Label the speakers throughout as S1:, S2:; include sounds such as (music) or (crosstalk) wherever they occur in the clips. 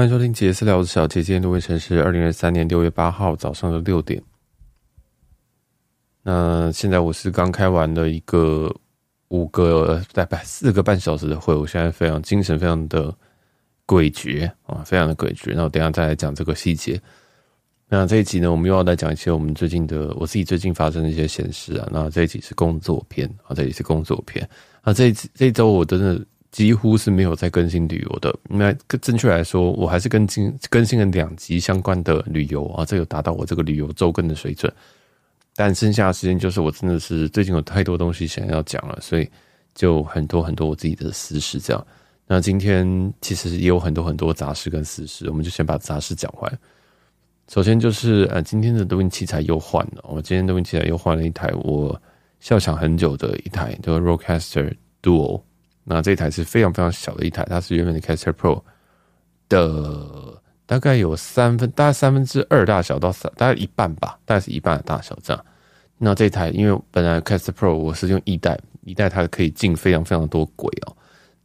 S1: 欢迎收听杰斯聊，我是小杰。今天的位置是二零二三年六月八号早上的六点。那现在我是刚开完的一个五个，大概四个半小时的会。我现在非常精神，非常的诡谲啊，非常的诡谲。那我等下再来讲这个细节。那这一集呢，我们又要来讲一些我们最近的，我自己最近发生的一些闲事啊。那这一集是工作片啊，这集是工作片啊。这一这一周我真的。几乎是没有在更新旅游的，那更准确来说，我还是更更更新了两集相关的旅游啊，这有达到我这个旅游周更的水准。但剩下的时间就是我真的是最近有太多东西想要讲了，所以就很多很多我自己的私事这样。那今天其实也有很多很多杂事跟私事，我们就先把杂事讲完。首先就是呃，今天的录音器材又换了，我今天录音器材又换了一台我笑想很久的一台，叫 Rocaster Duo。那这一台是非常非常小的一台，它是原本的 Cast Pro 的，大概有三分，大概三分之二大小到三，大概一半吧，大概是一半的大小这样。那这一台，因为本来 Cast Pro 我是用一代，一代它可以进非常非常多轨哦，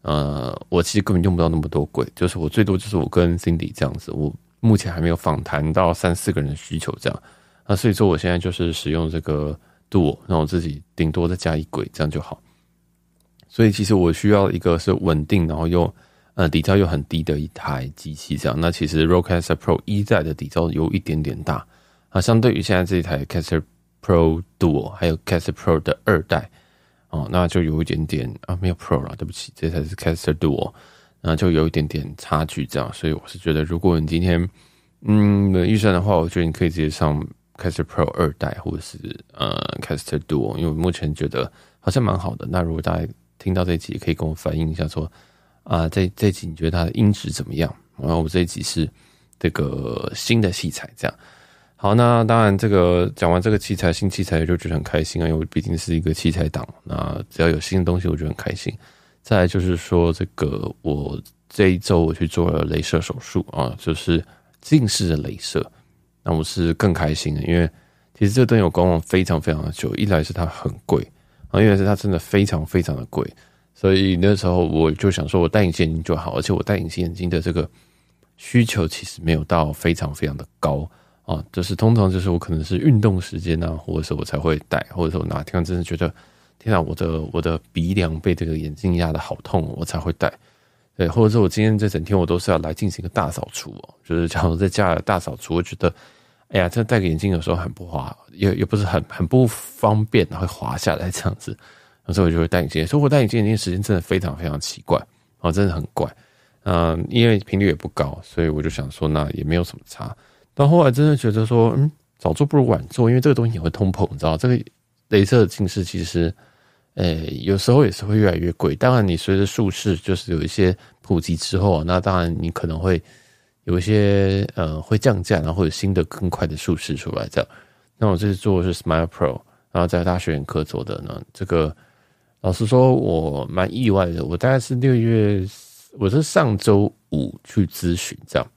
S1: 呃，我其实根本用不到那么多轨，就是我最多就是我跟 Cindy 这样子，我目前还没有访谈到三四个人的需求这样。那所以说，我现在就是使用这个 Do，那我自己顶多再加一轨这样就好。所以其实我需要一个是稳定，然后又呃底噪又很低的一台机器，这样。那其实 Rocaster Pro 一代的底噪有一点点大啊，相对于现在这一台 Caster Pro Duo 还有 Caster Pro 的二代哦，那就有一点点啊，没有 Pro 了，对不起，这才是 Caster Duo，那就有一点点差距这样。所以我是觉得，如果你今天嗯预算的话，我觉得你可以直接上 Caster Pro 二代或者是呃 Caster Duo，因为目前觉得好像蛮好的。那如果大家听到这集可以跟我反映一下，说啊，这这集你觉得它的音质怎么样？然后我这一集是这个新的器材，这样。好，那当然这个讲完这个器材，新器材我就觉得很开心啊，因为我毕竟是一个器材党，那只要有新的东西我就很开心。再来就是说，这个我这一周我去做了镭射手术啊，就是近视的镭射，那我是更开心的，因为其实这段我观望非常非常的久，一来是它很贵。原因是它真的非常非常的贵，所以那时候我就想说，我戴隐形眼镜就好。而且我戴隐形眼镜的这个需求其实没有到非常非常的高啊，就是通常就是我可能是运动时间啊，或者是我才会戴，或者说哪天真的觉得天啊，我的我的鼻梁被这个眼镜压的好痛，我才会戴。对，或者说我今天这整天我都是要来进行一个大扫除哦，就是假如在家大扫除，我觉得。哎呀，这戴个眼镜有时候很不滑，也也不是很很不方便，会滑下来这样子。那时候我就会戴眼镜，所以我戴眼镜那段时间真的非常非常奇怪啊，真的很怪。嗯，因为频率也不高，所以我就想说，那也没有什么差。到后来真的觉得说，嗯，早做不如晚做，因为这个东西也会通膨，你知道，这个镭射近视其实，诶，有时候也是会越来越贵。当然，你随着术式就是有一些普及之后，那当然你可能会。有一些呃会降价，然后会有新的更快的术式出来。这样，那我这次做的是 Smile Pro，然后在大学院科做的呢。这个老实说，我蛮意外的。我大概是六月，我是上周五去咨询，这样。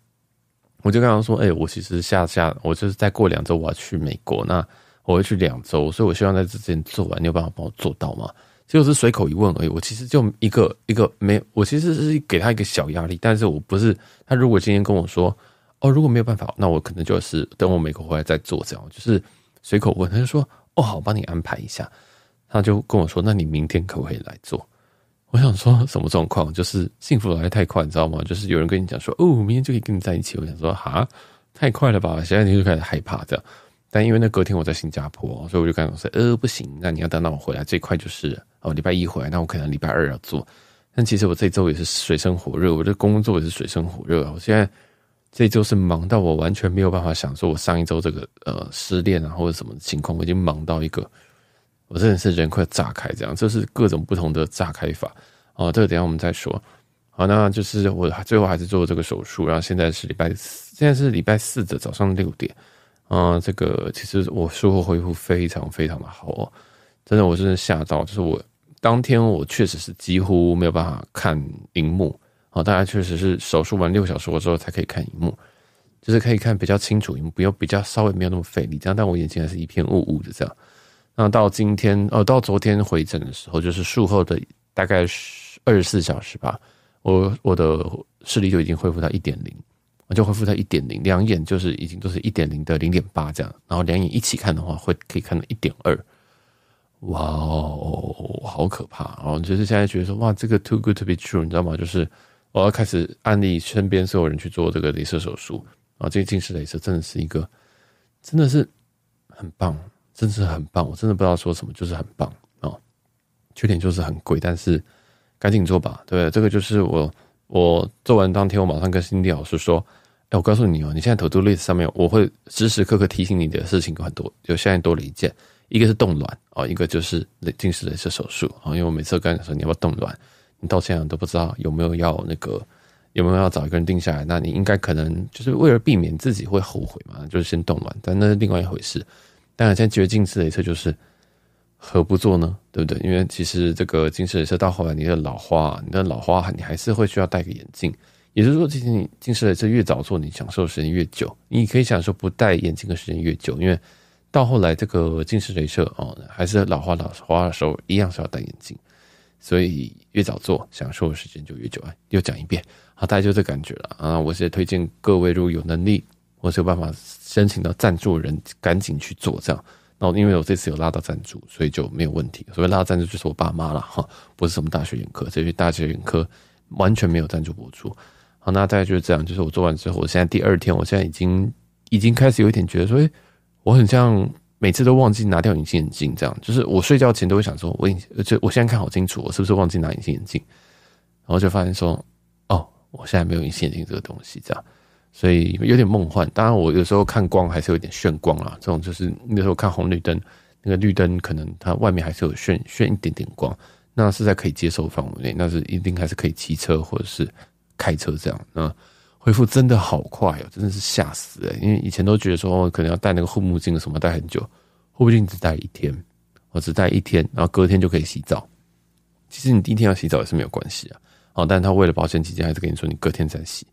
S1: 我就跟他说：“哎，我其实下下，我就是再过两周我要去美国，那我会去两周，所以我希望在这之前做完，你有办法帮我做到吗？”就是随口一问而已，我其实就一个一个没，我其实是给他一个小压力，但是我不是他。如果今天跟我说，哦，如果没有办法，那我可能就是等我美国回来再做这样。就是随口问，他就说，哦，好，我帮你安排一下。他就跟我说，那你明天可不可以来做？我想说，什么状况？就是幸福来太快，你知道吗？就是有人跟你讲说，哦，明天就可以跟你在一起。我想说，哈，太快了吧？现在你就开始害怕这样。但因为那隔天我在新加坡，所以我就刚刚说，呃，不行，那你要等到我回来，最快就是哦，礼拜一回来，那我可能礼拜二要做。但其实我这周也是水深火热，我的工作也是水深火热。我现在这周是忙到我完全没有办法想说，我上一周这个呃失恋啊或者什么情况，我已经忙到一个，我真的是人快炸开这样。这是各种不同的炸开法哦，这个等下我们再说。好，那就是我最后还是做这个手术，然后现在是礼拜四，现在是礼拜四的早上六点。啊，这个其实我术后恢复非常非常的好哦，真的，我真的吓到，就是我当天我确实是几乎没有办法看荧幕啊，大家确实是手术完六小时之后才可以看荧幕，就是可以看比较清楚荧幕，比较稍微没有那么费力这样，但我眼睛还是一片雾雾的这样。那到今天哦，到昨天回诊的时候，就是术后的大概二十四小时吧，我我的视力就已经恢复到一点零。就恢复到一点零，两眼就是已经都是一点零的零点八这样，然后两眼一起看的话，会可以看到一点二，哇，好可怕！然后就是现在觉得说，哇，这个 too good to be true，你知道吗？就是我要开始安利身边所有人去做这个镭射手术啊，这个近视镭射真的是一个，真的是很棒，真是很棒，我真的不知道说什么，就是很棒啊。缺点就是很贵，但是赶紧做吧，对不对？这个就是我我做完当天，我马上跟心理老师说。哎，我告诉你哦，你现在 Todo List 上面，我会时时刻刻提醒你的事情有很多。就现在多了一件，一个是冻卵哦，一个就是近视雷射手术啊。因为我每次跟你说你要不要冻卵，你到现在都不知道有没有要那个，有没有要找一个人定下来。那你应该可能就是为了避免自己会后悔嘛，就是先冻卵，但那是另外一回事。但现在得近视雷射就是何不做呢？对不对？因为其实这个近视雷射到后来，你的老花，你的老花你还是会需要戴个眼镜。也就是说，实你近视的射越早做，你享受时间越久，你可以享受不戴眼镜的时间越久。因为到后来这个近视雷射哦，还是老花老花的时候一样是要戴眼镜，所以越早做，享受的时间就越久。哎，又讲一遍好，大家就这感觉了啊！我是推荐各位，如果有能力或者有办法申请到赞助人，赶紧去做这样。那因为我这次有拉到赞助，所以就没有问题。所谓拉赞助，就是我爸妈了哈，不是什么大学眼科，这些大学眼科完全没有赞助博主。那大概就是这样。就是我做完之后，我现在第二天，我现在已经已经开始有一点觉得说，哎，我很像每次都忘记拿掉隐形眼镜这样。就是我睡觉前都会想说，我已就我现在看好清楚，我是不是忘记拿隐形眼镜？然后就发现说，哦，我现在没有隐形眼镜这个东西这样，所以有点梦幻。当然，我有时候看光还是有点炫光啊。这种就是那时候看红绿灯，那个绿灯可能它外面还是有炫炫一点点光，那是在可以接受范围内，那是一定还是可以骑车或者是。开车这样，那恢复真的好快哦，真的是吓死哎！因为以前都觉得说可能要戴那个护目镜什么戴很久，护目镜只戴一天，我只戴一天，然后隔天就可以洗澡。其实你第一天要洗澡也是没有关系啊，哦，但他为了保险起见，还是跟你说你隔天再洗，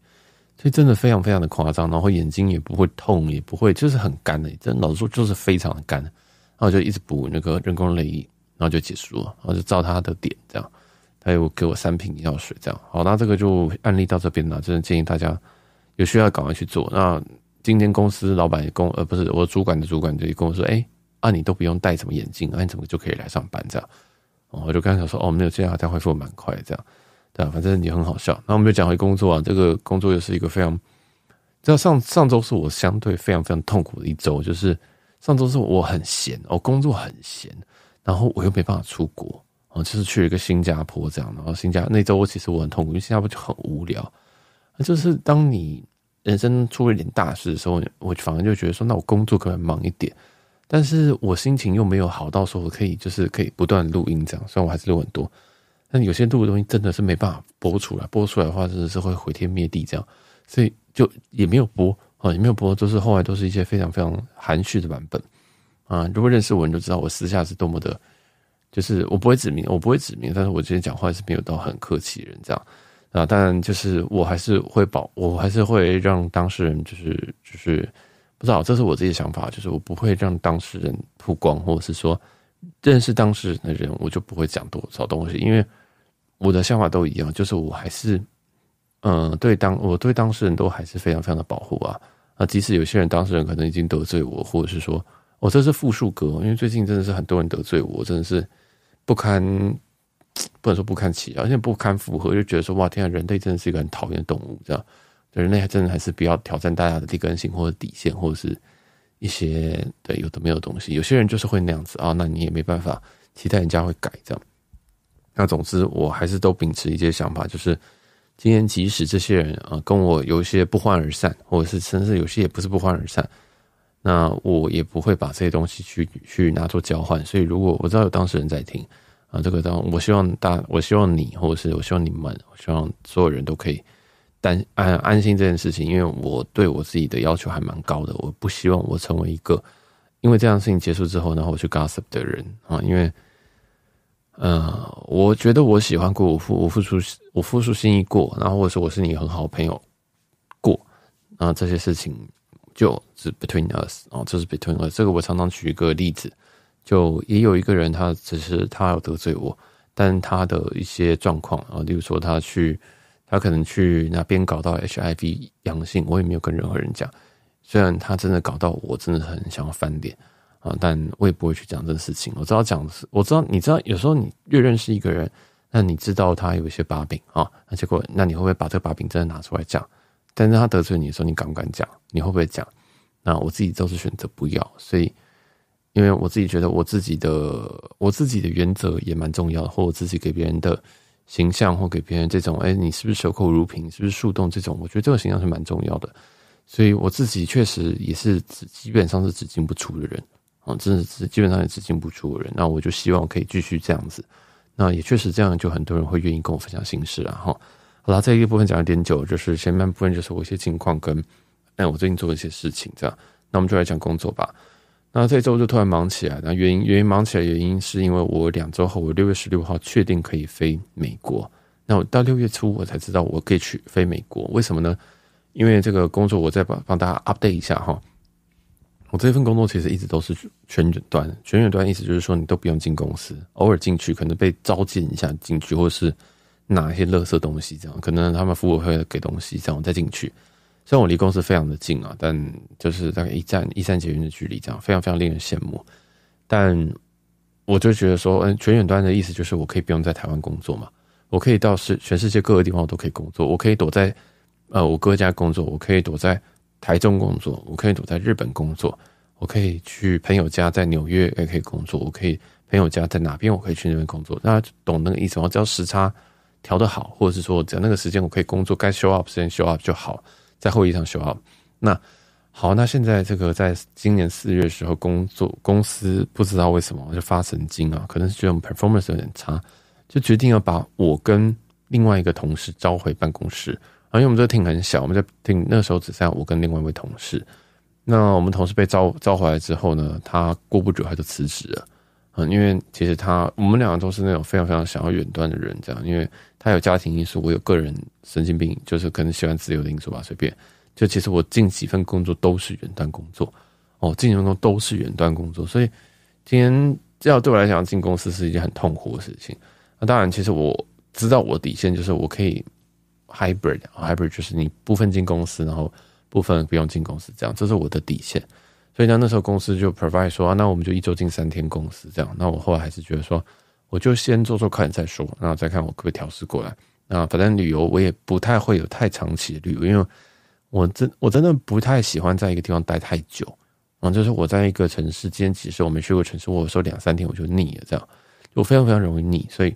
S1: 所以真的非常非常的夸张。然后眼睛也不会痛，也不会，就是很干的。真老实说，就是非常的干。然后就一直补那个人工泪液，然后就结束了，然后就照他的点这样。还有给我三瓶药水，这样好。那这个就案例到这边了。真的建议大家有需要赶快去做。那今天公司老板也跟呃不是我主管的主管就也跟我说：“哎，啊，你都不用戴什么眼镜，啊，你怎么就可以来上班？”这样，我就刚想说：“哦，没有，这样好像恢复蛮快。”这样，对啊，反正你很好笑。那我们就讲回工作啊。这个工作又是一个非常，知道上上周是我相对非常非常痛苦的一周，就是上周是我很闲，我工作很闲，然后我又没办法出国。哦，就是去了一个新加坡这样，然后新加那周我其实我很痛苦，因为新加坡就很无聊。就是当你人生出了一点大事的时候，我反而就觉得说，那我工作可能忙一点，但是我心情又没有好到说我可以就是可以不断录音这样。虽然我还是录很多，但有些录的东西真的是没办法播出来，播出来的话真的是会毁天灭地这样，所以就也没有播啊，也没有播，就是后来都是一些非常非常含蓄的版本啊。如果认识我，你就知道我私下是多么的。就是我不会指名，我不会指名，但是我今天讲话是没有到很客气人这样啊。当然，就是我还是会保，我还是会让当事人，就是就是不知道，这是我自己的想法，就是我不会让当事人曝光，或者是说认识当事人的人，我就不会讲多少东西。因为我的想法都一样，就是我还是嗯，对当，我对当事人，都还是非常非常的保护啊啊，即使有些人当事人可能已经得罪我，或者是说，哦，这是复数格，因为最近真的是很多人得罪我，真的是。不堪，不能说不堪其扰，而且不堪负荷，就觉得说哇，天啊，人类真的是一个很讨厌的动物，这样，人类还真的还是比较挑战大家的地根性或者底线，或者是一些对有的没有东西，有些人就是会那样子啊，那你也没办法，期待人家会改这样。那总之，我还是都秉持一些想法，就是今天即使这些人啊跟我有一些不欢而散，或者是甚至有些也不是不欢而散。那我也不会把这些东西去去拿做交换，所以如果我知道有当事人在听啊，这个当我希望大，我希望你或者是我希望你们，我希望所有人都可以担安安心这件事情，因为我对我自己的要求还蛮高的，我不希望我成为一个因为这样事情结束之后，然后我去 gossip 的人啊，因为呃，我觉得我喜欢过，我付我付出我付出心意过，然后或者说我是你很好的朋友过啊，这些事情。就是 between us 啊，这是 between us。这个我常常举一个例子，就也有一个人，他只是他要得罪我，但他的一些状况啊，例如说他去，他可能去那边搞到 HIV 阳性，我也没有跟任何人讲。虽然他真的搞到我，真的很想要翻脸啊，但我也不会去讲这个事情。我知道讲，我知道，你知道，有时候你越认识一个人，那你知道他有一些把柄啊，那结果那你会不会把这个把柄真的拿出来讲？但是他得罪你的时候，你敢不敢讲？你会不会讲？那我自己都是选择不要，所以因为我自己觉得我自己的我自己的原则也蛮重要的，或我自己给别人的形象，或给别人这种，哎，你是不是守口如瓶，是不是树洞这种？我觉得这个形象是蛮重要的。所以我自己确实也是只基本上是只进不出的人啊，真的只基本上也只进不出的人。那我就希望可以继续这样子。那也确实这样，就很多人会愿意跟我分享心事啊。哈，好了，这一个部分讲了点久，就是前半部分就是我一些情况跟。哎，我最近做了一些事情，这样，那我们就来讲工作吧。那这周就突然忙起来，那原因原因忙起来原因是因为我两周后，我六月十六号确定可以飞美国。那我到六月初我才知道我可以去飞美国，为什么呢？因为这个工作，我再帮帮大家 update 一下哈。我这份工作其实一直都是全远端，全远端意思就是说你都不用进公司，偶尔进去可能被召见一下进去，或是拿一些垃圾东西这样，可能他们服务会给东西这样，我再进去。虽然我离公司非常的近啊，但就是大概一站一三捷运的距离这样，非常非常令人羡慕。但我就觉得说，嗯，全远端的意思就是我可以不用在台湾工作嘛，我可以到世全世界各个地方我都可以工作，我可以躲在呃我哥家工作，我可以躲在台中工作，我可以躲在日本工作，我可以去朋友家在纽约也可以工作，我可以朋友家在哪边我可以去那边工作。大家懂那个意思吗？只要时差调的好，或者是说只要那个时间我可以工作，该修 up 时间休 up 就好。在会议上说好，那好，那现在这个在今年四月时候工作公司不知道为什么就发神经啊，可能是觉得我们 performance 有点差，就决定要把我跟另外一个同事召回办公室。因为我们这 a 厅很小，我们 a 厅那时候只剩下我跟另外一位同事。那我们同事被召召回来之后呢，他过不久他就辞职了。嗯，因为其实他我们两个都是那种非常非常想要远端的人，这样，因为他有家庭因素，我有个人神经病，就是可能喜欢自由的因素吧，随便。就其实我近几份工作都是远端工作，哦，近几份工都是远端工作，所以今天这样对我来讲进公司是一件很痛苦的事情。那当然，其实我知道我底线就是我可以 hybrid hybrid，就是你部分进公司，然后部分不用进公司，这样，这是我的底线。所以呢，那时候公司就 provide 说，那我们就一周进三天公司，这样。那我后来还是觉得说，我就先做做看再说，后再看我可不可以调试过来。那反正旅游我也不太会有太长期的旅游，因为我真我真的不太喜欢在一个地方待太久啊。就是我在一个城市，今天其实我没去过城市，我有候两三天我就腻了，这样就非常非常容易腻。所以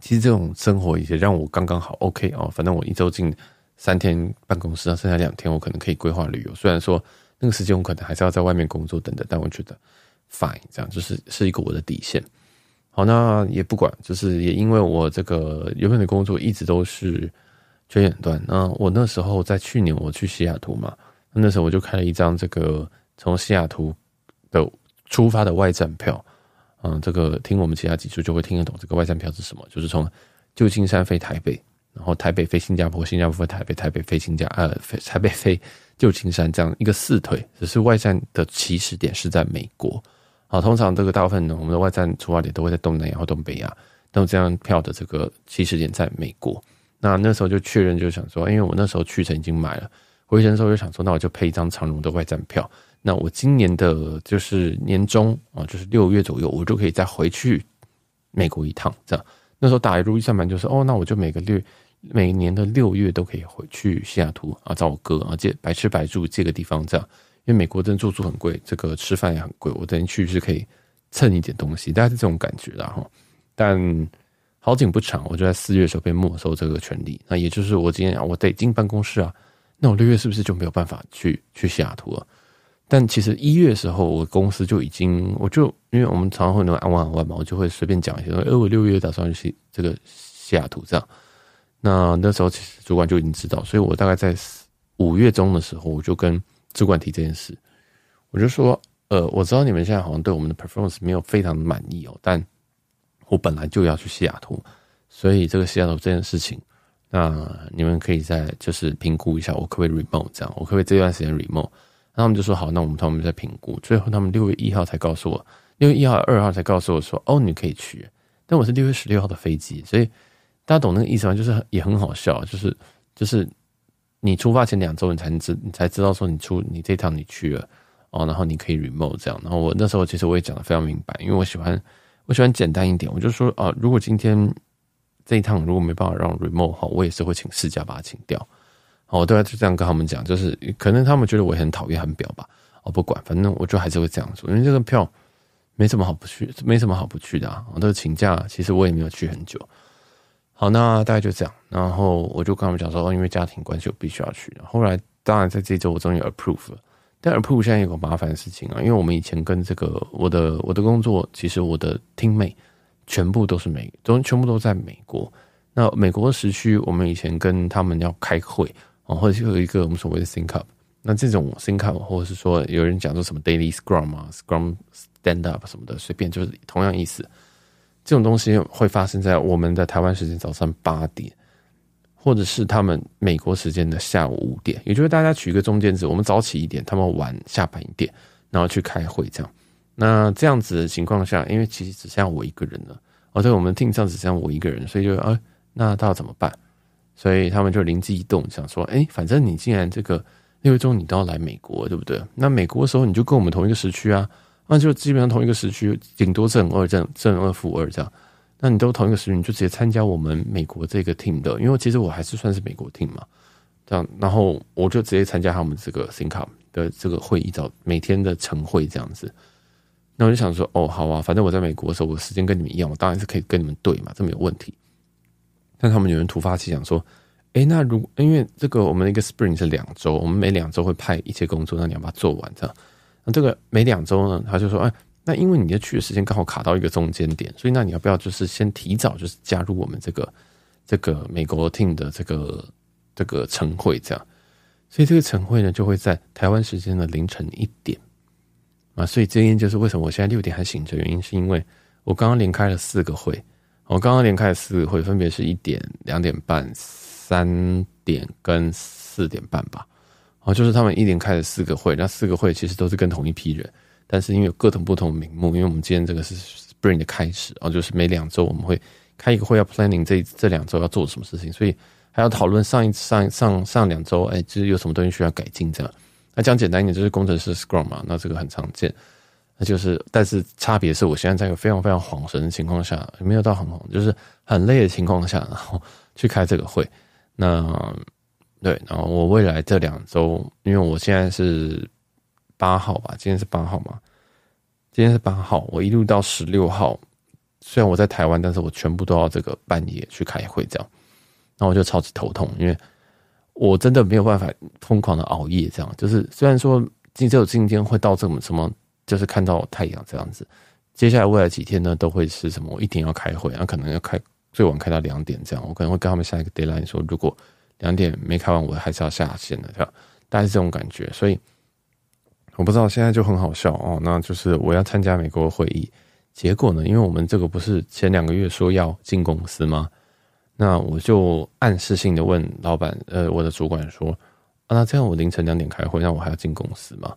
S1: 其实这种生活也让我刚刚好 OK 啊。反正我一周进三天办公室，剩下两天我可能可以规划旅游。虽然说。那个时间我可能还是要在外面工作等等，但我觉得 fine，这样就是是一个我的底线。好，那也不管，就是也因为我这个原本的工作一直都是缺远端。那我那时候在去年我去西雅图嘛，那时候我就开了一张这个从西雅图的出发的外站票。嗯，这个听我们其他几处就会听得懂这个外站票是什么，就是从旧金山飞台北。然后台北飞新加坡，新加坡飞台北，台北飞新加，呃，飞台北飞旧金山，这样一个四腿，只是外站的起始点是在美国。好，通常这个大部分呢，我们的外站出发点都会在东南亚或东北亚，那么这样票的这个起始点在美国。那那时候就确认就想说，因为我那时候去程已经买了，回程的时候就想说，那我就配一张长荣的外站票。那我今年的就是年中啊，就是六月左右，我就可以再回去美国一趟。这样，那时候打一路预算盘就说，哦，那我就每个月。每年的六月都可以回去西雅图啊，找我哥啊，借白吃白住借个地方这样，因为美国真的住宿很贵，这个吃饭也很贵，我等于去是可以蹭一点东西，大概是这种感觉啦哈。但好景不长，我就在四月时候被没收这个权利，那也就是我今天我得进办公室啊，那我六月是不是就没有办法去去西雅图了？但其实一月时候，我公司就已经，我就因为我们常常会聊安玩安外嘛，我就会随便讲一些，说我六月打算去这个西雅图这样。那那时候其实主管就已经知道，所以我大概在五月中的时候，我就跟主管提这件事。我就说，呃，我知道你们现在好像对我们的 performance 没有非常的满意哦，但我本来就要去西雅图，所以这个西雅图这件事情，那你们可以再就是评估一下，我可不可以 remote 这样，我可不可以这段时间 remote？那他们就说好，那我们他们在评估。最后他们六月一号才告诉我，六月一号二号才告诉我说，哦，你可以去，但我是六月十六号的飞机，所以。大家懂那个意思吗？就是也很好笑，就是就是你出发前两周，你才能知你才知道说你出你这趟你去了哦，然后你可以 remote 这样。然后我那时候其实我也讲的非常明白，因为我喜欢我喜欢简单一点，我就说啊，如果今天这一趟如果没办法让 remote 哈，我也是会请事假把它请掉。好，我都要就这样跟他们讲，就是可能他们觉得我很讨厌很表吧，哦，不管，反正我就还是会这样做，因为这个票没什么好不去，没什么好不去的。我都请假，其实我也没有去很久。好，那大概就这样。然后我就跟他们讲说，因为家庭关系，我必须要去。后来当然，在这一周我终于 approve 了。但 approve 现在有个麻烦的事情啊，因为我们以前跟这个我的我的工作，其实我的 t e a t 妹全部都是美，都全部都在美国。那美国时区，我们以前跟他们要开会啊，或者是有一个我们所谓的 t h i n k up。那这种 t h i n k up，或者是说有人讲说什么 daily scrum、啊 scrum stand up 什么的，随便就是同样意思。这种东西会发生在我们的台湾时间早上八点，或者是他们美国时间的下午五点，也就是大家取一个中间值。我们早起一点，他们晚下班一点，然后去开会这样。那这样子的情况下，因为其实只剩下我一个人了，而对我们听上只剩我一个人，所以就啊，那到怎么办？所以他们就灵机一动，想说，哎，反正你既然这个六月中你都要来美国，对不对？那美国的时候你就跟我们同一个时区啊。那就基本上同一个时区，顶多正二正正二负二这样。那你都同一个时区，你就直接参加我们美国这个 team 的，因为其实我还是算是美国 team 嘛。这样，然后我就直接参加他们这个 think up 的这个会议，早每天的晨会这样子。那我就想说，哦，好啊，反正我在美国的时候，我时间跟你们一样，我当然是可以跟你们对嘛，这没有问题。但他们有人突发奇想说，哎，那如因为这个我们的一个 spring 是两周，我们每两周会派一些工作让你要把它做完，这样。那这个每两周呢，他就说，哎，那因为你的去的时间刚好卡到一个中间点，所以那你要不要就是先提早就是加入我们这个这个美国 team 的这个这个晨会这样？所以这个晨会呢，就会在台湾时间的凌晨一点啊。所以原因就是为什么我现在六点还醒着？原因是因为我刚刚连开了四个会，我刚刚连开了四个会，分别是一点、两点半、三点跟四点半吧。哦，就是他们一年开了四个会，那四个会其实都是跟同一批人，但是因为有各种不同名目，因为我们今天这个是 Spring 的开始，哦，就是每两周我们会开一个会，要 Planning 这这两周要做什么事情，所以还要讨论上一上上上两周，哎，就是有什么东西需要改进这样。那讲简单一点，就是工程师 Scrum 嘛，那这个很常见。那就是，但是差别是我现在在一个非常非常恍神的情况下，没有到很红，就是很累的情况下，然后去开这个会，那。对，然后我未来这两周，因为我现在是八号吧，今天是八号嘛，今天是八号，我一路到十六号，虽然我在台湾，但是我全部都要这个半夜去开会，这样，那我就超级头痛，因为我真的没有办法疯狂的熬夜，这样，就是虽然说今只有今天会到这么什么，就是看到太阳这样子，接下来未来几天呢，都会是什么？我一定要开会，然后可能要开最晚开到两点这样，我可能会跟他们下一个 deadline 说，如果。两点没开完，我还是要下线的，这样，大概是这种感觉。所以我不知道现在就很好笑哦。那就是我要参加美国会议，结果呢，因为我们这个不是前两个月说要进公司吗？那我就暗示性的问老板，呃，我的主管说，啊，那这样我凌晨两点开会，那我还要进公司吗？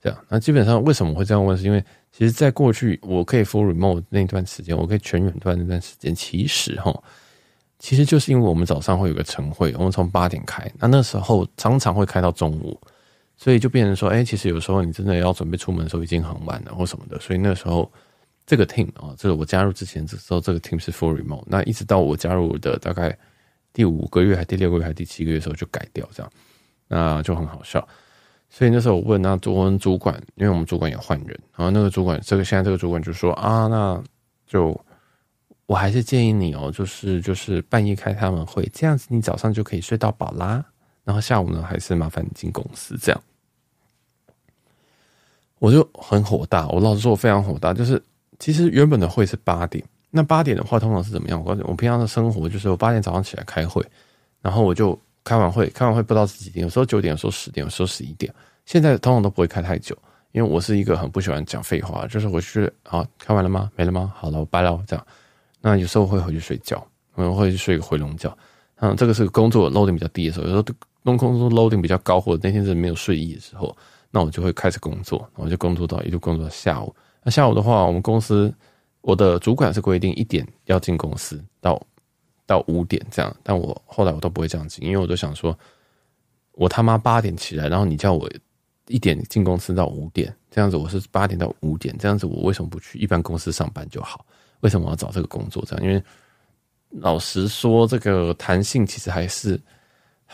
S1: 这样，那基本上为什么会这样问？是因为其实，在过去我可以 full remote 那段时间，我可以全远端那段时间，其实哈。其实就是因为我们早上会有个晨会，我们从八点开，那那时候常常会开到中午，所以就变成说，哎，其实有时候你真的要准备出门的时候已经很晚了或什么的，所以那时候这个 team 啊，就是我加入之前的时候，这个 team 是 full remote，那一直到我加入的大概第五个月、还第六个月、还第七个月的时候就改掉这样，那就很好笑。所以那时候我问那主主管，因为我们主管也换人，然后那个主管这个现在这个主管就说啊，那就。我还是建议你哦，就是就是半夜开他们会这样子，你早上就可以睡到饱啦。然后下午呢，还是麻烦你进公司这样。我就很火大，我老实说，我非常火大。就是其实原本的会是八点，那八点的话，通常是怎么样？我告诉你，我平常的生活就是我八点早上起来开会，然后我就开完会，开完会不知道是几点，有时候九点，有时候十点，有时候十一点。现在通常都不会开太久，因为我是一个很不喜欢讲废话，就是我去啊，开完了吗？没了吗？好了，拜了，这样。那有时候会回去睡觉，我能会去睡个回笼觉。嗯，这个是工作 loading 比较低的时候。有时候弄工作 loading 比较高，或者那天是没有睡意的时候，那我就会开始工作，我就工作到也就工作到下午。那下午的话，我们公司我的主管是规定一点要进公司到到五点这样，但我后来我都不会这样进，因为我都想说，我他妈八点起来，然后你叫我一点进公司到五点这样子，我是八点到五点这样子，我为什么不去一般公司上班就好？为什么要找这个工作？这样，因为老实说，这个弹性其实还是，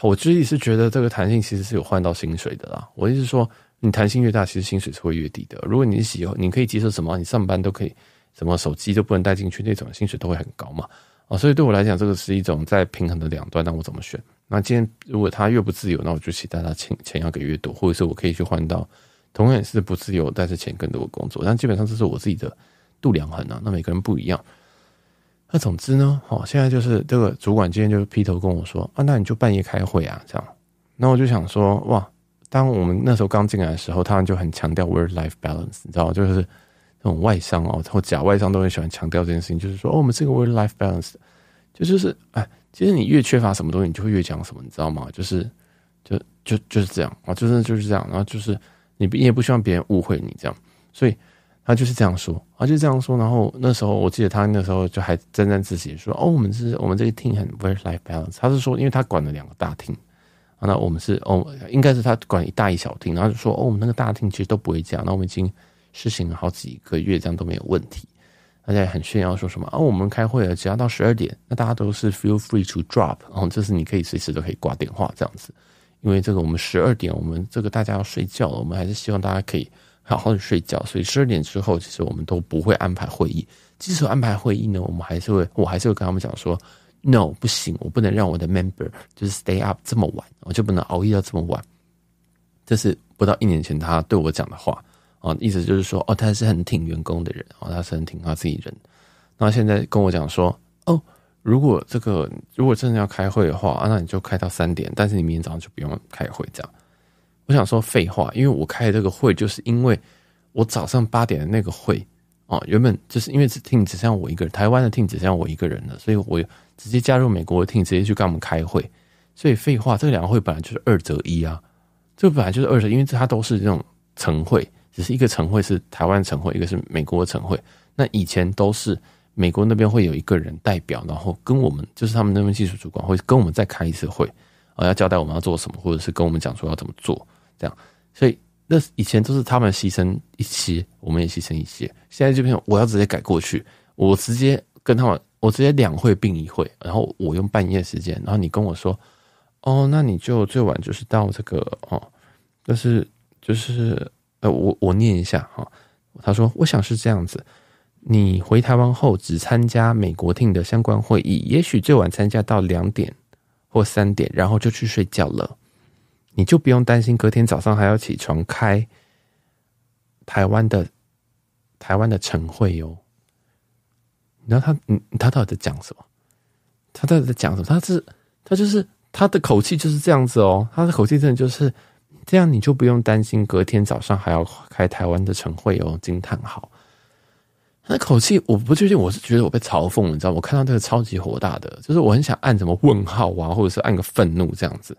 S1: 我自己是觉得这个弹性其实是有换到薪水的啦。我意思是说，你弹性越大，其实薪水是会越低的。如果你喜欢，你可以接受什么？你上班都可以，什么手机都不能带进去那种，薪水都会很高嘛。啊，所以对我来讲，这个是一种在平衡的两端，那我怎么选？那今天如果他越不自由，那我就期待他钱钱要给越多，或者是我可以去换到同样是不自由，但是钱更多的工作。但基本上这是我自己的。度量衡啊，那每个人不一样。那总之呢，哦，现在就是这个主管今天就劈头跟我说啊，那你就半夜开会啊，这样。那我就想说，哇，当我们那时候刚进来的时候，他们就很强调 work-life balance，你知道，就是那种外商哦，或假外商都很喜欢强调这件事情，就是说，哦，我们这个 work-life balance，就就是，哎，其实你越缺乏什么东西，你就会越讲什么，你知道吗？就是，就就就是这样啊，就是就是这样，然后就是你也不希望别人误会你这样，所以。他就是这样说，啊，就这样说。然后那时候我记得他那时候就还沾沾自喜说：“哦，我们是我们这个厅很 work life balance。”他是说，因为他管了两个大厅，那我们是哦，应该是他管一大一小厅。然后就说：“哦，我们那个大厅其实都不会这样，那我们已经试行了好几个月，这样都没有问题。”大家很炫耀说什么？哦，我们开会了，只要到十二点，那大家都是 feel free to drop，哦，这是你可以随时都可以挂电话这样子。因为这个我们十二点，我们这个大家要睡觉，了，我们还是希望大家可以。好好的睡觉，所以十二点之后，其实我们都不会安排会议。即使安排会议呢，我们还是会，我还是会跟他们讲说，no，不行，我不能让我的 member 就是 stay up 这么晚，我就不能熬夜到这么晚。这是不到一年前他对我讲的话啊，意思就是说，哦，他是很挺员工的人，哦，他是很挺他自己人。那现在跟我讲说，哦，如果这个如果真的要开会的话，那你就开到三点，但是你明天早上就不用开会，这样。我想说废话，因为我开这个会，就是因为我早上八点的那个会啊，原本就是因为只听只剩我一个人，台湾的听只剩我一个人了，所以我直接加入美国的听，直接去跟我们开会。所以废话，这两个会本来就是二择一啊，这本来就是二择，因为它都是这种晨会，只是一个晨会是台湾晨会，一个是美国的晨会。那以前都是美国那边会有一个人代表，然后跟我们就是他们那边技术主管会跟我们再开一次会啊，要交代我们要做什么，或者是跟我们讲说要怎么做。这样，所以那以前都是他们牺牲一些，我们也牺牲一些。现在这篇我要直接改过去，我直接跟他们，我直接两会并一会，然后我用半夜时间，然后你跟我说，哦，那你就最晚就是到这个哦，就是就是呃，我我念一下哈。他说，我想是这样子，你回台湾后只参加美国厅的相关会议，也许最晚参加到两点或三点，然后就去睡觉了。你就不用担心隔天早上还要起床开台湾的台湾的晨会哟。你知道他嗯，他到底在讲什么？他到底在讲什么？他是他就是他的口气就是这样子哦，他的口气真的就是这样，你就不用担心隔天早上还要开台湾的晨会哦。惊叹号！他的口气我不确定，我是觉得我被嘲讽你知道我看到这个超级火大的，就是我很想按什么问号啊，或者是按个愤怒这样子。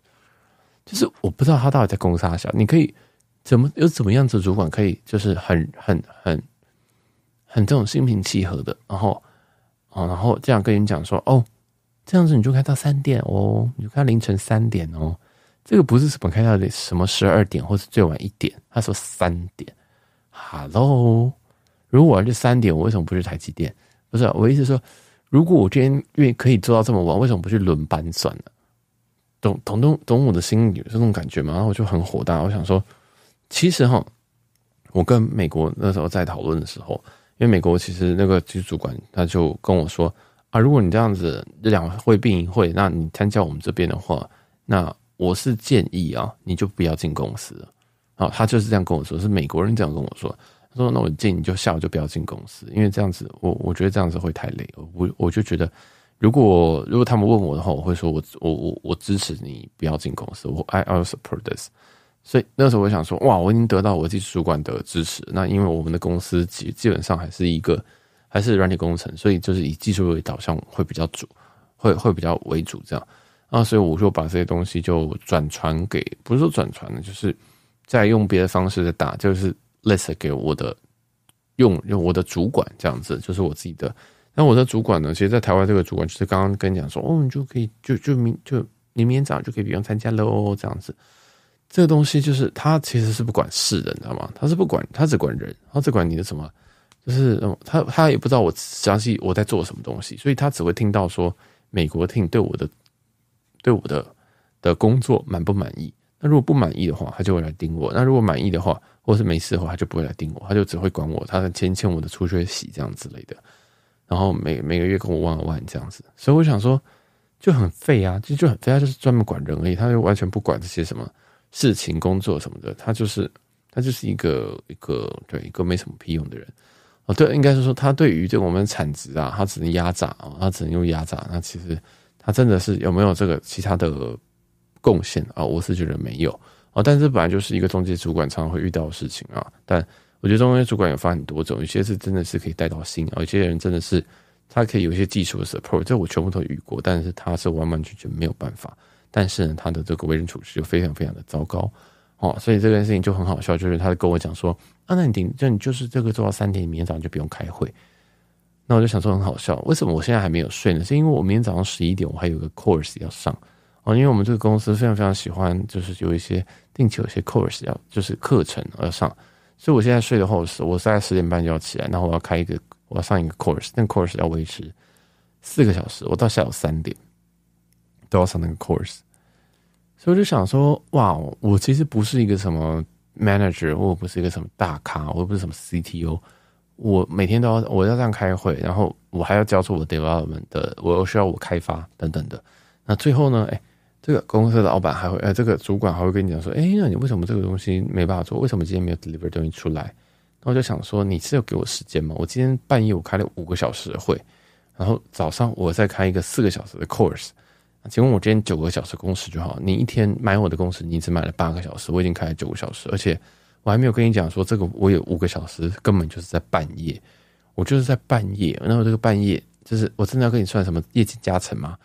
S1: 就是我不知道他到底在攻大小，你可以怎么有怎么样子主管可以就是很很很，很这种心平气和的，然后啊然后这样跟你讲说哦，这样子你就开到三点哦，你就开到凌晨三点哦，这个不是什么开到什么十二点或是最晚一点，他说三点，Hello，如果就三点，我为什么不去台积电？不是，我意思说，如果我今天因为可以做到这么晚，为什么不去轮班算了？懂懂懂懂我的心里这种感觉吗？然后我就很火大，我想说，其实哈，我跟美国那时候在讨论的时候，因为美国其实那个主管他就跟我说啊，如果你这样子两会并一会，那你参加我们这边的话，那我是建议啊，你就不要进公司啊。他就是这样跟我说，是美国人这样跟我说，他说那我建议你就下午就不要进公司，因为这样子我我觉得这样子会太累，我我就觉得。如果如果他们问我的话，我会说，我我我我支持你不要进公司。我 I I l s support this。所以那时候我想说，哇，我已经得到我技术主管的支持。那因为我们的公司基基本上还是一个还是软体工程，所以就是以技术为导向会比较主，会会比较为主这样。啊，所以我就把这些东西就转传给，不是说转传的，就是在用别的方式在打，就是类似给我的用用我的主管这样子，就是我自己的。那我的主管呢？其实，在台湾这个主管，就是刚刚跟你讲说，哦，你就可以，就就明就你明天早上就可以不用参加喽，这样子。这个东西就是他其实是不管事的，你知道吗？他是不管，他只管人，他只管你的什么，就是他他也不知道我详细我在做什么东西，所以他只会听到说美国听对我的对我的的工作满不满意。那如果不满意的话，他就会来盯我；那如果满意的话，或是没事的话，他就不会来盯我，他就只会管我，他签签我的出缺席这样之类的。然后每每个月跟我万万这样子，所以我想说，就很废啊，就就很废啊，就是专门管人而已，他就完全不管这些什么事情、工作什么的，他就是他就是一个一个对一个没什么屁用的人哦。对，应该是说他对于对我们产值啊，他只能压榨啊，他只能用压榨。那其实他真的是有没有这个其他的贡献啊？我是觉得没有哦。但这本来就是一个中介主管常常会遇到的事情啊，但。我觉得中间主管有发很多种，有些是真的是可以带到心，而有些人真的是他可以有一些技术的 support，这我全部都遇过。但是他是完完全全没有办法。但是呢，他的这个为人处事就非常非常的糟糕哦，所以这件事情就很好笑。就是他跟我讲说：“啊，那你顶，你就是这个做到三点，明天早上就不用开会。”那我就想说很好笑，为什么我现在还没有睡呢？是因为我明天早上十一点我还有个 course 要上哦。因为我们这个公司非常非常喜欢，就是有一些定期有些 course 要就是课程要上。所以我现在睡得厚实，我大概十点半就要起来，然后我要开一个，我要上一个 course，那 course 要维持四个小时，我到下午三点都要上那个 course，所以我就想说，哇，我其实不是一个什么 manager，我不是一个什么大咖，我又不是什么 C T o 我每天都要我要这样开会，然后我还要交出我的 development，的，我又需要我开发等等的，那最后呢？哎。这个公司的老板还会，哎，这个主管还会跟你讲说，哎，那你为什么这个东西没办法做？为什么今天没有 deliver 东西出来？那我就想说，你是要给我时间吗？我今天半夜我开了五个小时的会，然后早上我再开一个四个小时的 course，请问我今天九个小时工时就好？你一天买我的工时，你只买了八个小时，我已经开了九个小时，而且我还没有跟你讲说，这个我有五个小时，根本就是在半夜，我就是在半夜。那我这个半夜，就是我真的要跟你算什么业绩加成吗？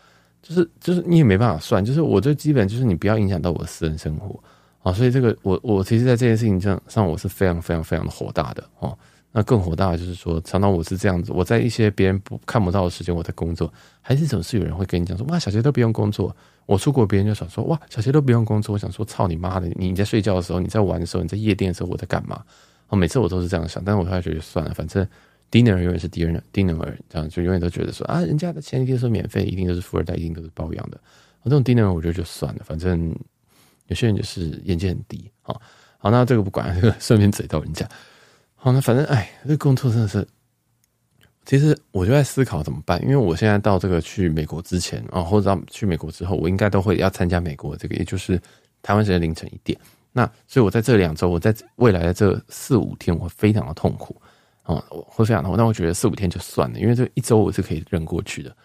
S1: 就是就是你也没办法算，就是我最基本就是你不要影响到我的私人生活啊，所以这个我我其实，在这件事情上上我是非常非常非常的火大的哦。那更火大的就是说，常常我是这样子，我在一些别人不看不到的时间我在工作，还是总是有人会跟你讲说哇，小杰都不用工作，我出国别人就想说哇，小杰都不用工作，我想说操你妈的，你在睡觉的时候，你在玩的时候，你在夜店的时候，我在干嘛？哦，每次我都是这样想，但是我后来觉得算了，反正。低能儿永远是低能 n 低能儿这样就永远都觉得说啊，人家的前提说免费，一定都是富二代，一定都是包养的。啊，这种低能儿，我觉得就算了。反正有些人就是眼界很低。啊，好，那这个不管，这 (laughs) 个顺便嘴到人家。好，那反正哎，这工作真的是，其实我就在思考怎么办，因为我现在到这个去美国之前啊，或者到去美国之后，我应该都会要参加美国这个，也就是台湾时间凌晨一点。那所以，我在这两周，我在未来的这四五天，我会非常的痛苦。哦，我会这样的话，那我觉得四五天就算了，因为这一周我是可以忍过去的。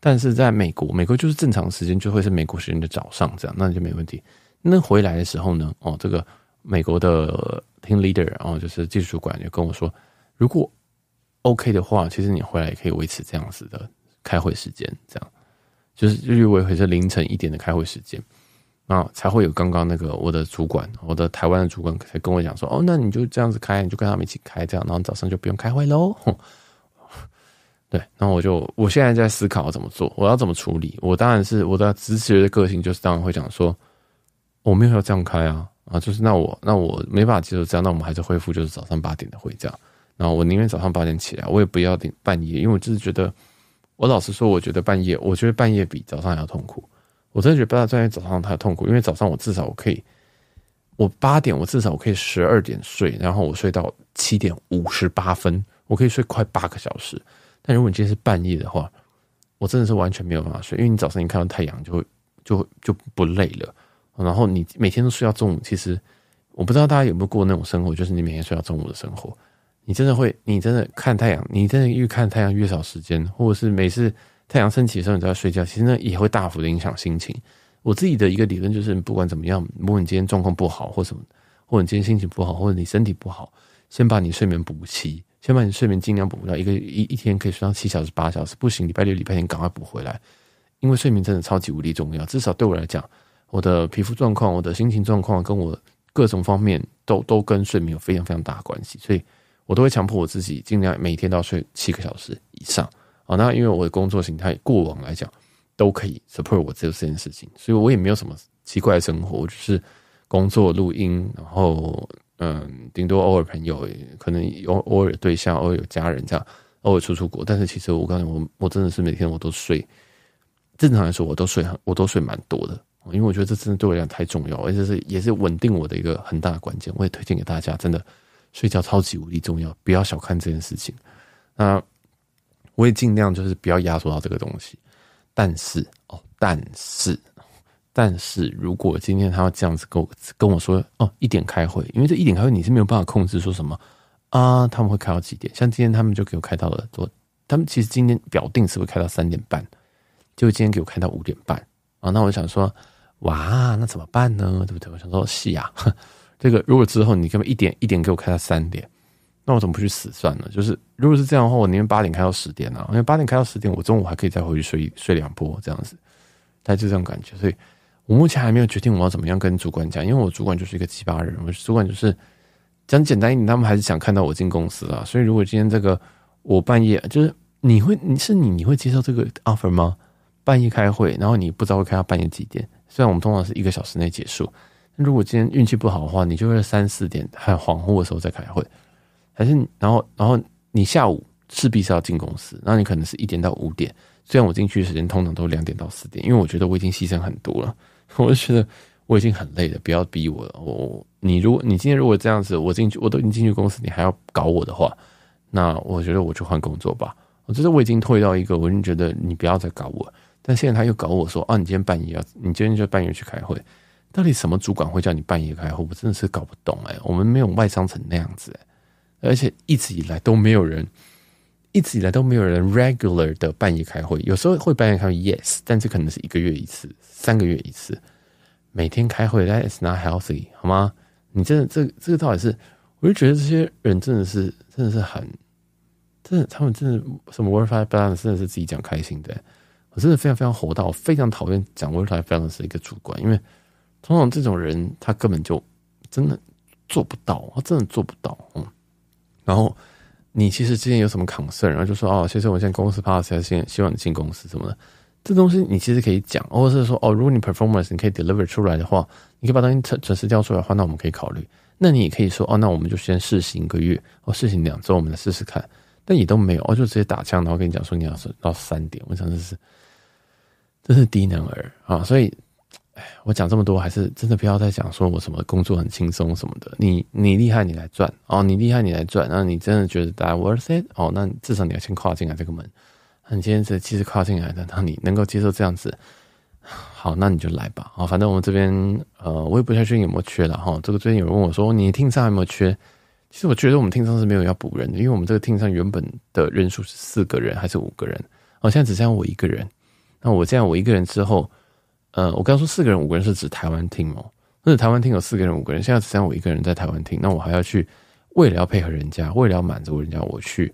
S1: 但是在美国，美国就是正常时间就会是美国时间的早上这样，那就没问题。那回来的时候呢，哦，这个美国的 team leader 哦，就是技术主管就跟我说，如果 OK 的话，其实你回来也可以维持这样子的开会时间，这样就是日维会是凌晨一点的开会时间。啊，才会有刚刚那个我的主管，我的台湾的主管才跟我讲说，哦，那你就这样子开，你就跟他们一起开，这样，然后早上就不用开会喽。(laughs) 对，然后我就我现在在思考怎么做，我要怎么处理。我当然是我的直觉的个性，就是当然会讲说，我没有要这样开啊啊，就是那我那我没办法接受这样，那我们还是恢复就是早上八点的会这样，然后我宁愿早上八点起来，我也不要点半夜，因为我就是觉得，我老实说，我觉得半夜，我觉得半夜比早上还要痛苦。我真的觉得不专业早上太痛苦，因为早上我至少我可以，我八点我至少我可以十二点睡，然后我睡到七点五十八分，我可以睡快八个小时。但如果你今天是半夜的话，我真的是完全没有办法睡，因为你早上一看到太阳就会就就不累了。然后你每天都睡到中午，其实我不知道大家有没有过那种生活，就是你每天睡到中午的生活，你真的会，你真的看太阳，你真的越看太阳越少时间，或者是每次。太阳升起的时候你在睡觉，其实那也会大幅的影响心情。我自己的一个理论就是，不管怎么样，如果你今天状况不好或什么，或你今天心情不好，或者你身体不好，先把你睡眠补齐，先把你睡眠尽量补到一个一一天可以睡上七小时八小时。不行，礼拜六礼拜天赶快补回来，因为睡眠真的超级无敌重要。至少对我来讲，我的皮肤状况、我的心情状况，跟我各种方面都都跟睡眠有非常非常大的关系，所以我都会强迫我自己尽量每天都要睡七个小时以上。好，那因为我的工作形态过往来讲，都可以 support 我有这件事情，所以我也没有什么奇怪的生活，就是工作录音，然后嗯，顶多偶尔朋友，可能偶偶尔对象，偶尔有家人这样，偶尔出出国。但是其实我刚才我我真的是每天我都睡，正常来说我都睡很，我都睡蛮多的，因为我觉得这真的对我来讲太重要，而且是也是稳定我的一个很大的关键。我也推荐给大家，真的睡觉超级无敌重要，不要小看这件事情那我也尽量就是不要压缩到这个东西，但是哦，但是，但是如果今天他要这样子跟我跟我说哦一点开会，因为这一点开会你是没有办法控制说什么啊他们会开到几点？像今天他们就给我开到了多，他们其实今天表定是会开到三点半，就今天给我开到五点半啊。那我想说哇，那怎么办呢？对不对？我想说，是呀，(laughs) 这个如果之后你根本一点一点给我开到三点。那我怎么不去死算了？就是如果是这样的话，我宁愿八点开到十点啊，因为八点开到十点，我中午还可以再回去睡睡两波这样子。大概就这种感觉，所以我目前还没有决定我要怎么样跟主管讲，因为我主管就是一个奇葩人，我主管就是讲简单一点，他们还是想看到我进公司啊。所以如果今天这个我半夜就是你会你是你你会接受这个 offer 吗？半夜开会，然后你不知道会开到半夜几点？虽然我们通常是一个小时内结束，但如果今天运气不好的话，你就会三四点很恍惚的时候再开会。还是然后，然后你下午势必是要进公司，那你可能是一点到五点。虽然我进去的时间通常都两点到四点，因为我觉得我已经牺牲很多了，(laughs) 我就觉得我已经很累了，不要逼我了。我，你如果你今天如果这样子，我进去我都已经进去公司，你还要搞我的话，那我觉得我去换工作吧。我觉得我已经退到一个，我就觉得你不要再搞我。但现在他又搞我说，哦，你今天半夜要，你今天就半夜去开会，到底什么主管会叫你半夜开会？我真的是搞不懂哎，我们没有外商成那样子哎。而且一直以来都没有人，一直以来都没有人 regular 的半夜开会。有时候会半夜开会，yes，但这可能是一个月一次、三个月一次，每天开会，that's i not healthy，好吗？你真的这这个到底是？我就觉得这些人真的是，真的是很，真的他们真的什么 verify balance，真的是自己讲开心的。我真的非常非常火大，我非常讨厌讲 verify balance 是一个主观，因为通常这种人他根本就真的做不到，他真的做不到，嗯。然后，你其实之前有什么 concern，然后就说哦，其实我现在公司 pass，还希希望你进公司什么的，这东西你其实可以讲，或者是说哦，如果你 performance，你可以 deliver 出来的话，你可以把东西全全撕掉出来的话，那我们可以考虑。那你也可以说哦，那我们就先试行一个月，或试行两周，我们来试试看。但你都没有哦，就直接打枪，然后跟你讲说你要到三点，我想这是，这是低能儿啊，所以。哎，我讲这么多，还是真的不要再讲说我什么工作很轻松什么的。你你厉害，你来赚哦。你厉害，你来赚。那你真的觉得大家 worth it 哦？那至少你要先跨进来这个门。那你今天是其实跨进来的，那你能够接受这样子，好，那你就来吧。哦，反正我们这边呃，我也不太确定有没有缺了哈。这个最近有人问我说，你听上有没有缺？其实我觉得我们听上是没有要补人的，因为我们这个听上原本的人数是四个人还是五个人？哦，现在只剩下我一个人。那我这样我一个人之后。呃，我刚说四个人五个人是指台湾厅哦，那台湾厅有四个人五个人，现在只剩我一个人在台湾厅，那我还要去为了要配合人家，为了要满足人家，我去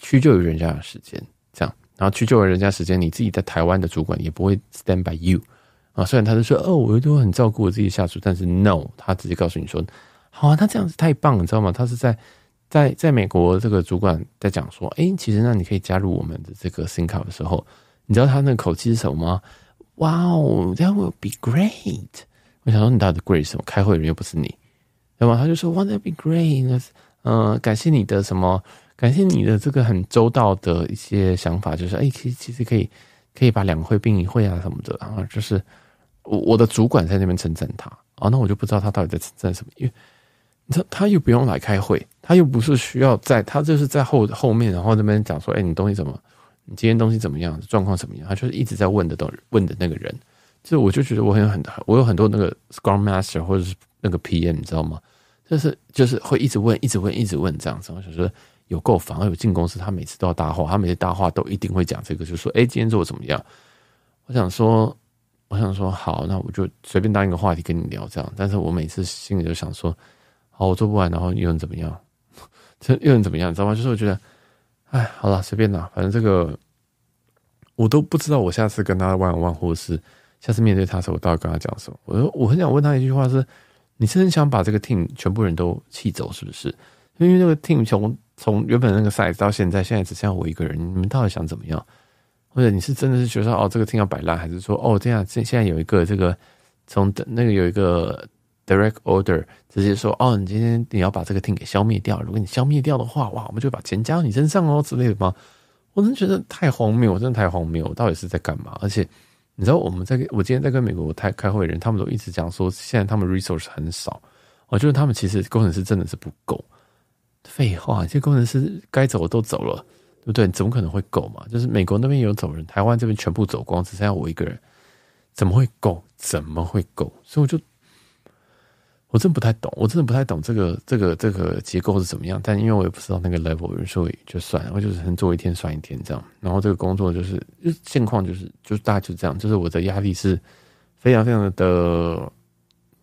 S1: 屈就于人家的时间，这样，然后屈就了人家时间，你自己在台湾的主管也不会 stand by you 啊，虽然他是说哦，我都多很照顾我自己下属，但是 no，他直接告诉你说，好啊，他这样子太棒，你知道吗？他是在在在美国这个主管在讲说，哎，其实那你可以加入我们的这个 think up 的时候，你知道他那口气是什么吗？Wow, that will be great！我想说你到底 great 什么？开会的人又不是你，对吗？他就说 w a n that be great！嗯，感谢你的什么？感谢你的这个很周到的一些想法，就是哎，其实其实可以可以把两会并一会啊什么的啊。就是我我的主管在那边称赞他啊，那我就不知道他到底在称赞什么，因为他他又不用来开会，他又不是需要在，他就是在后后面，然后那边讲说，哎，你东西怎么？你今天东西怎么样？状况怎么样？他就是一直在问的，都问的那个人，就我就觉得我很有很我有很多那个 scrum master 或者是那个 PM，你知道吗？就是就是会一直问，一直问，一直问这样子。我想说，有购房，有进公司，他每次都要搭话，他每次搭话都一定会讲这个，就说：“哎，今天做的怎么样？”我想说，我想说好，那我就随便当一个话题跟你聊这样。但是我每次心里就想说：“好，我做不完，然后又能怎么样？(laughs) 这又能怎么样？你知道吗？”就是我觉得。哎，好了，随便啦，反正这个我都不知道。我下次跟他玩玩，或者是下次面对他的时候，我到底跟他讲什么？我说，我很想问他一句话：是，你真的想把这个 team 全部人都气走，是不是？因为那个 team 从从原本那个 size 到现在，现在只剩下我一个人，你们到底想怎么样？或者你是真的是觉得哦，这个 team 要摆烂，还是说哦这样现现在有一个这个从那个有一个。Direct order 直接说哦，你今天你要把这个 thing 给消灭掉。如果你消灭掉的话，哇，我们就把钱加到你身上哦之类的吗？我真的觉得太荒谬，我真的太荒谬，我到底是在干嘛？而且你知道，我们在我今天在跟美国开开会的人，他们都一直讲说，现在他们 resource 很少。我觉得他们其实工程师真的是不够。废话，这些工程师该走的都走了，对不对？怎么可能会够嘛？就是美国那边有走人，台湾这边全部走光，只剩下我一个人，怎么会够？怎么会够？所以我就。我真不太懂，我真的不太懂这个这个这个结构是怎么样。但因为我也不知道那个 level，所以就算，然后就是做一天算一天这样。然后这个工作就是现况，就是就是大概就这样。就是我的压力是非常非常的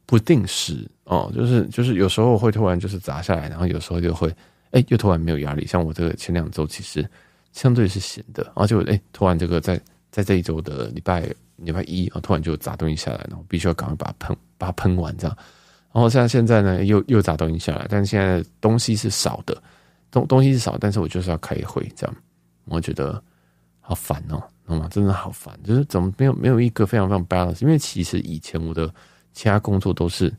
S1: 不定时哦，就是就是有时候会突然就是砸下来，然后有时候就会哎又突然没有压力。像我这个前两周其实相对是闲的，而且我哎突然这个在在这一周的礼拜礼拜一啊，突然就砸东西下来，然后必须要赶快把它喷把它喷完这样。然后像现在呢，又又砸东西下来，但是现在东西是少的，东东西是少，但是我就是要开会，这样我觉得好烦哦，懂吗？真的好烦，就是怎么没有没有一个非常非常 balance？因为其实以前我的其他工作都是，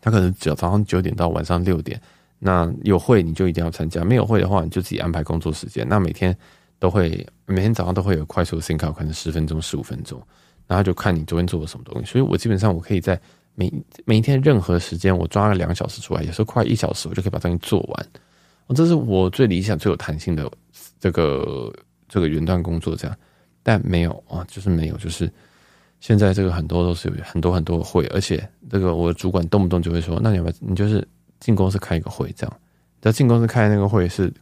S1: 他可能只要早上九点到晚上六点，那有会你就一定要参加，没有会的话你就自己安排工作时间。那每天都会每天早上都会有快速的醒卡，可能十分钟十五分钟，然后就看你昨天做了什么东西。所以我基本上我可以在。每每一天，任何时间，我抓了两小时出来，有时候快一小时，我就可以把东西做完。我这是我最理想、最有弹性的这个这个云端工作这样，但没有啊，就是没有，就是现在这个很多都是有很多很多会，而且这个我主管动不动就会说：“那你把你就是进公司开一个会这样。”在进公司开那个会是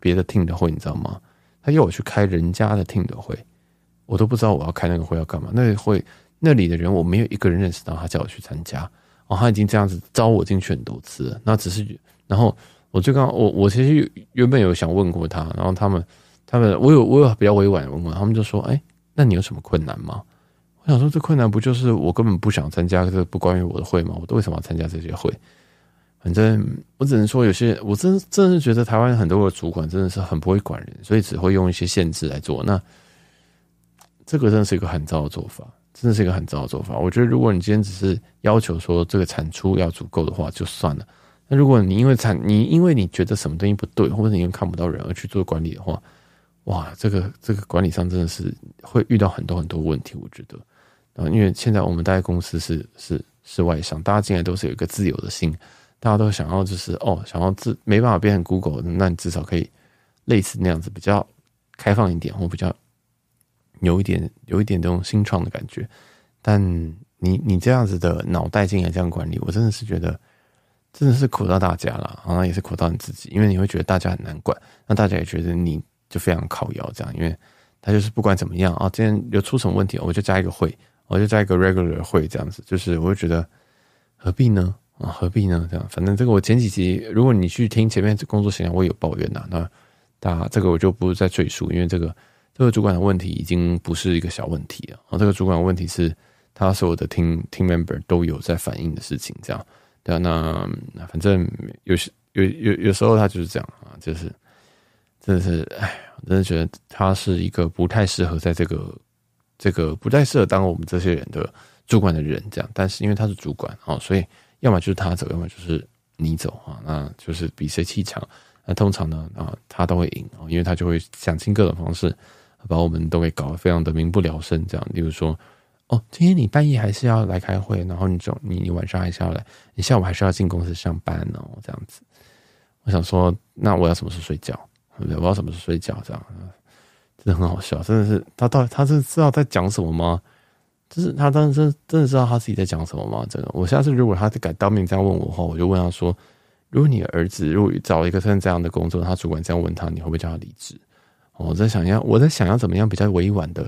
S1: 别的 team 的会，你知道吗？他要我去开人家的 team 的会，我都不知道我要开那个会要干嘛，那个会。那里的人我没有一个人认识到他叫我去参加，哦，他已经这样子招我进去很多次，那只是，然后我就刚我我其实原本有想问过他，然后他们他们我有我有比较委婉的问过，他们，就说哎，那你有什么困难吗？我想说这困难不就是我根本不想参加这不关于我的会吗？我都为什么要参加这些会？反正我只能说有些我真真是觉得台湾很多的主管真的是很不会管人，所以只会用一些限制来做，那这个真的是一个很糟的做法。真的是一个很糟的做法。我觉得，如果你今天只是要求说这个产出要足够的话，就算了。那如果你因为产，你因为你觉得什么东西不对，或者因为看不到人而去做管理的话，哇，这个这个管理上真的是会遇到很多很多问题。我觉得，啊，因为现在我们待在公司是是是外向，大家进来都是有一个自由的心，大家都想要就是哦，想要自没办法变成 Google，那你至少可以类似那样子比较开放一点，或比较。有一点，有一点这种新创的感觉，但你你这样子的脑袋进来这样管理，我真的是觉得，真的是苦到大家了，好像也是苦到你自己，因为你会觉得大家很难管，那大家也觉得你就非常靠腰这样，因为他就是不管怎么样啊，今天有出什么问题，我就加一个会，我就加一个 regular 会这样子，就是我就觉得何必呢啊何必呢这样，反正这个我前几集，如果你去听前面工作形象，我有抱怨呐，那大这个我就不再赘述，因为这个。这个主管的问题已经不是一个小问题了。啊，这个主管的问题是他所有的听听 member 都有在反映的事情，这样对啊？那反正有些有有有时候他就是这样啊，就是真的是哎，我真的觉得他是一个不太适合在这个这个不太适合当我们这些人的主管的人这样。但是因为他是主管哦，所以要么就是他走，要么就是你走啊，那就是比谁气场。那通常呢啊，他都会赢啊，因为他就会想尽各种方式。把我们都给搞得非常的民不聊生，这样。例如说，哦，今天你半夜还是要来开会，然后你总你你晚上还是要来，你下午还是要进公司上班哦，这样子。我想说，那我要什么时候睡觉？我要什么时候睡觉，这样真的很好笑。真的是他到底他是知道在讲什么吗？就是他当时真的知道他自己在讲什么吗？真的。我下次如果他敢当面这样问我话，我就问他说：如果你儿子如果找一个像这样的工作，他主管这样问他，你会不会叫他离职？我在想要，我在想要怎么样比较委婉的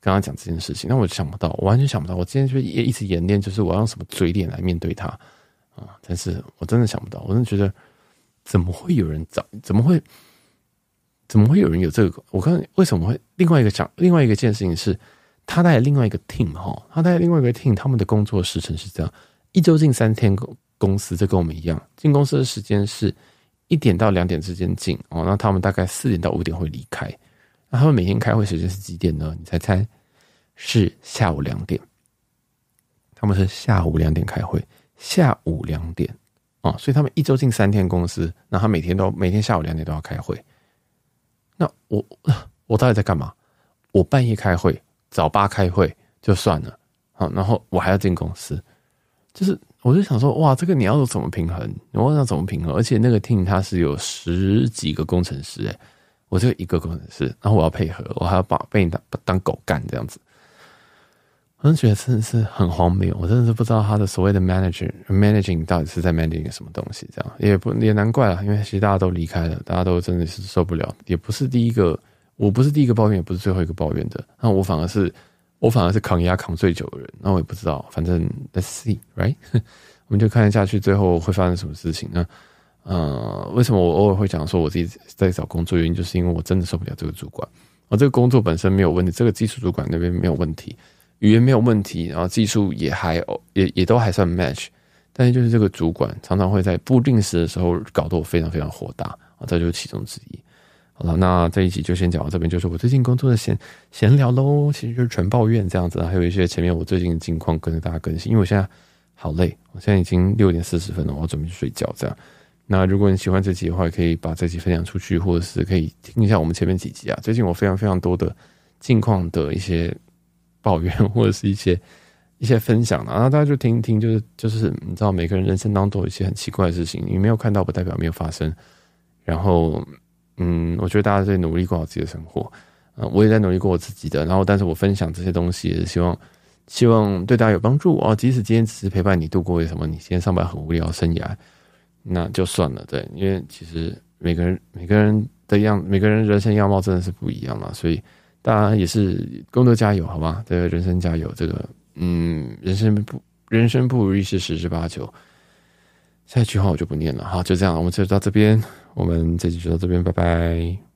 S1: 跟他讲这件事情，那我就想不到，我完全想不到。我今天就也一直演练，就是我要用什么嘴脸来面对他啊，但是我真的想不到，我真的觉得怎么会有人找，怎么会怎么会有人有这个？我看为什么会另外一个讲另外一个件事情是，他在另外一个 team 哈，他在另外一个 team，他们的工作时程是这样，一周进三天公公司，这跟我们一样，进公司的时间是。一点到两点之间进哦，那他们大概四点到五点会离开。那他们每天开会时间是几点呢？你猜猜，是下午两点。他们是下午两点开会，下午两点哦，所以他们一周进三天公司，然后每天都每天下午两点都要开会。那我我到底在干嘛？我半夜开会，早八开会就算了，好，然后我还要进公司，就是。我就想说，哇，这个你要怎么平衡？我问那怎么平衡？而且那个 team 他是有十几个工程师，哎，我就一个工程师，然后我要配合，我还要把被你当当狗干这样子，我就觉得真的是很荒谬。我真的是不知道他的所谓的 manager managing 到底是在 managing 什么东西，这样也不也难怪了，因为其实大家都离开了，大家都真的是受不了。也不是第一个，我不是第一个抱怨，也不是最后一个抱怨的，那我反而是。我反而是扛压扛最久的人，那我也不知道，反正 let's see，right？(laughs) 我们就看下去，最后会发生什么事情呢？呃，为什么我偶尔会讲说我自己在找工作？原因就是因为我真的受不了这个主管。我这个工作本身没有问题，这个技术主管那边没有问题，语言没有问题，然后技术也还也也都还算 match。但是就是这个主管常常会在不定时的时候搞得我非常非常火大，啊，这就是其中之一。好了，那这一集就先讲到这边，就是我最近工作的闲闲聊喽，其实就是纯抱怨这样子，还有一些前面我最近的近况跟大家更新。因为我现在好累，我现在已经六点四十分了，我要准备去睡觉。这样，那如果你喜欢这集的话，可以把这集分享出去，或者是可以听一下我们前面几集啊。最近我非常非常多的近况的一些抱怨，或者是一些一些分享啊，那大家就听一听，就是就是你知道每个人人生当中有一些很奇怪的事情，你没有看到不代表没有发生，然后。嗯，我觉得大家在努力过好自己的生活，呃，我也在努力过我自己的。然后，但是我分享这些东西，希望希望对大家有帮助哦。即使今天只是陪伴你度过什么，你今天上班很无聊，生涯那就算了。对，因为其实每个人每个人的样，每个人人生样貌真的是不一样嘛。所以，当然也是工作加油，好吧？这个人生加油，这个嗯，人生不人生不如意事十之八九。下一句话我就不念了好，就这样，我们就到这边。我们这集就到这边，拜拜。